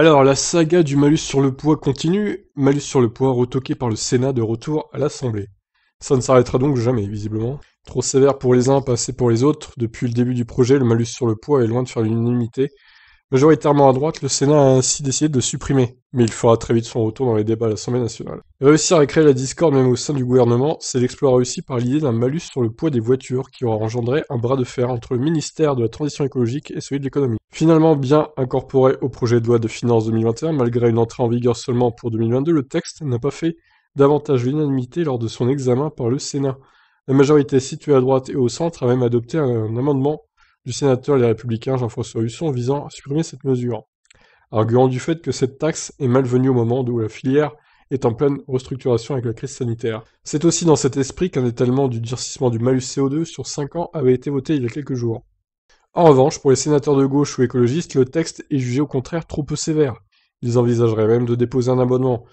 Alors, la saga du malus sur le poids continue, malus sur le poids retoqué par le Sénat de retour à l'Assemblée. Ça ne s'arrêtera donc jamais, visiblement. Trop sévère pour les uns, pas assez pour les autres, depuis le début du projet, le malus sur le poids est loin de faire l'unanimité, Majoritairement à droite, le Sénat a ainsi décidé de supprimer, mais il fera très vite son retour dans les débats à l'Assemblée nationale. Réussir à créer la discorde même au sein du gouvernement, c'est l'exploit réussi par l'idée d'un malus sur le poids des voitures qui aura engendré un bras de fer entre le ministère de la Transition écologique et celui de l'économie. Finalement bien incorporé au projet de loi de finances 2021, malgré une entrée en vigueur seulement pour 2022, le texte n'a pas fait davantage l'unanimité lors de son examen par le Sénat. La majorité située à droite et au centre a même adopté un amendement du sénateur Les Républicains Jean-François Husson visant à supprimer cette mesure, arguant du fait que cette taxe est malvenue au moment où la filière est en pleine restructuration avec la crise sanitaire. C'est aussi dans cet esprit qu'un étalement du durcissement du malus CO2 sur 5 ans avait été voté il y a quelques jours. En revanche, pour les sénateurs de gauche ou écologistes, le texte est jugé au contraire trop peu sévère. Ils envisageraient même de déposer un abonnement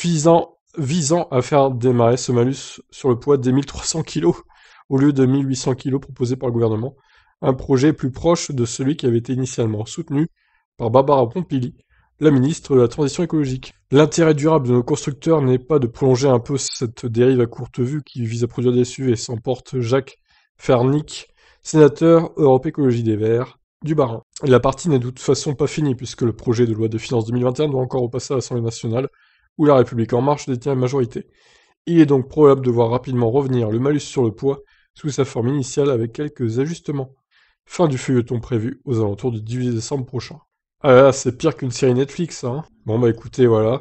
visant, à faire démarrer ce malus sur le poids des 1300 kg au lieu de 1800 kg proposé par le gouvernement, un projet plus proche de celui qui avait été initialement soutenu par Barbara Pompili, la ministre de la Transition écologique. L'intérêt durable de nos constructeurs n'est pas de prolonger un peu cette dérive à courte vue qui vise à produire des SUV, s'emporte Jacques Fernic, sénateur Europe Écologie des Verts du Barin. La partie n'est de toute façon pas finie puisque le projet de loi de finances 2021 doit encore repasser à l'Assemblée nationale où la République en marche détient la majorité. Il est donc probable de voir rapidement revenir le malus sur le poids sous sa forme initiale avec quelques ajustements. Fin du feuilleton prévu aux alentours du 18 décembre prochain. Ah là, c'est pire qu'une série Netflix, hein. Bon bah écoutez, voilà.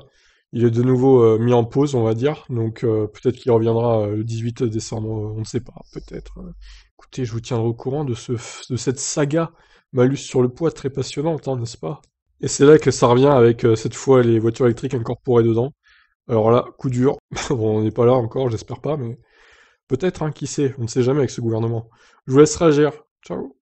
Il est de nouveau euh, mis en pause, on va dire. Donc euh, peut-être qu'il reviendra euh, le 18 décembre, on ne sait pas, peut-être. Hein. Écoutez, je vous tiendrai au courant de, ce, de cette saga Malus sur le poids très passionnante, hein, n'est-ce pas Et c'est là que ça revient avec cette fois les voitures électriques incorporées dedans. Alors là, coup dur. bon, on n'est pas là encore, j'espère pas, mais peut-être, hein, qui sait, on ne sait jamais avec ce gouvernement. Je vous laisse réagir. Ciao